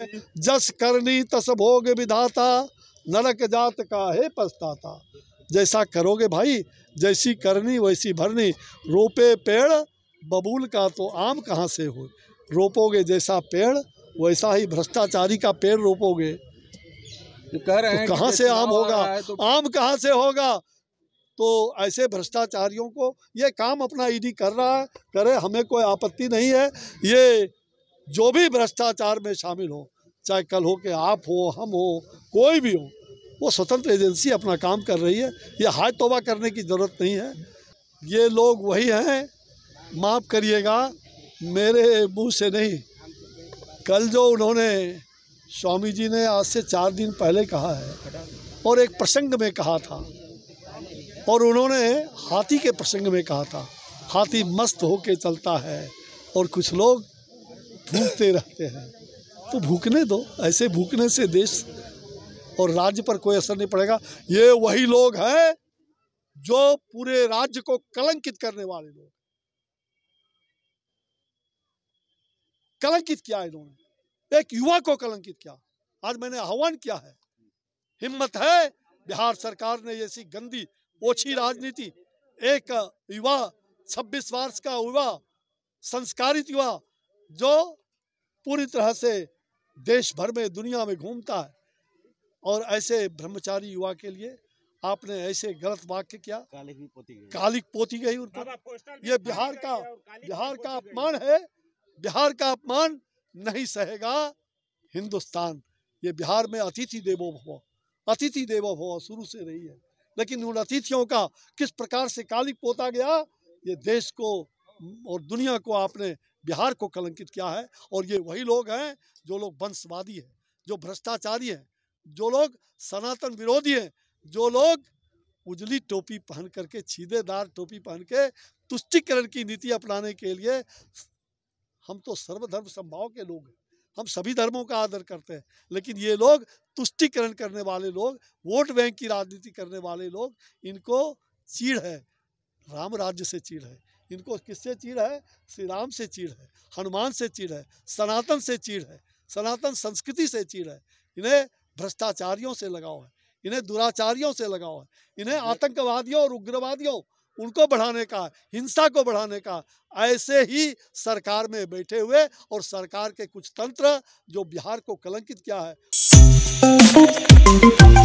जस करनी तस भोग विधाता नरक जात का हे पछताता जैसा करोगे भाई जैसी करनी वैसी भरनी रोपे पेड़ बबूल का तो आम कहाँ से हो रोपोगे जैसा पेड़ वैसा ही भ्रष्टाचारी का पेड़ रोपोगे जो तो कह रहे तो हैं तो कहाँ से आम होगा तो... आम कहाँ से होगा तो ऐसे भ्रष्टाचारियों को ये काम अपना ईडी कर रहा है करे हमें कोई आपत्ति नहीं है ये जो भी भ्रष्टाचार में शामिल हो चाहे कल हो के आप हो हम हो कोई भी हो वो स्वतंत्र एजेंसी अपना काम कर रही है ये हाय तोबा करने की ज़रूरत नहीं है ये लोग वही हैं माफ़ करिएगा मेरे मुँह से नहीं कल जो उन्होंने स्वामी जी ने आज से चार दिन पहले कहा है और एक प्रसंग में कहा था और उन्होंने हाथी के प्रसंग में कहा था हाथी मस्त होके चलता है और कुछ लोग भूखते रहते हैं तो भूखने दो ऐसे भूखने से देश और राज्य पर कोई असर नहीं पड़ेगा ये वही लोग हैं जो पूरे राज्य को कलंकित करने वाले लोग कलंकित किया इन्होंने एक युवा को कलंकित किया आज मैंने आह्वान किया है हिम्मत है बिहार सरकार ने ऐसी गंदी ओछी राजनीति एक युवा छब्बीस वर्ष का युवा संस्कारित युवा जो पूरी तरह से देश भर में दुनिया में घूमता है और ऐसे ब्रह्मचारी युवा के लिए आपने ऐसे गलत वाक्य किया कालिक पोती गई उन पर यह बिहार का बिहार का अपमान है बिहार का अपमान नहीं सहेगा हिंदुस्तान ये बिहार में अतिथि देवो भव अतिथि देवो भव शुरू से रही है लेकिन उन अतिथियों का किस प्रकार से कालिक पोता गया ये देश को और दुनिया को आपने बिहार को कलंकित किया है और ये वही लोग हैं जो लोग वंशवादी हैं जो भ्रष्टाचारी हैं जो लोग सनातन विरोधी हैं जो लोग उजली टोपी पहन करके छीदेदार टोपी पहन के तुष्टिकरण की नीति अपनाने के लिए हम तो सर्वधर्म संभाव के लोग हैं हम सभी धर्मों का आदर करते हैं लेकिन ये लोग तुष्टिकरण करने वाले लोग वोट बैंक की राजनीति करने वाले लोग इनको चीड़ है राम राज्य से चीड़ है इनको किससे चीड़ है श्री राम से चीड़ है हनुमान से चीड़ है सनातन से चीड़ है सनातन संस्कृति से चीड़ है इन्हें भ्रष्टाचारियों से लगाओ है इन्हें दुराचारियों से लगाओ है इन्हें आतंकवादियों और उग्रवादियों उनको बढ़ाने का हिंसा को बढ़ाने का ऐसे ही सरकार में बैठे हुए और सरकार के कुछ तंत्र जो बिहार को कलंकित किया है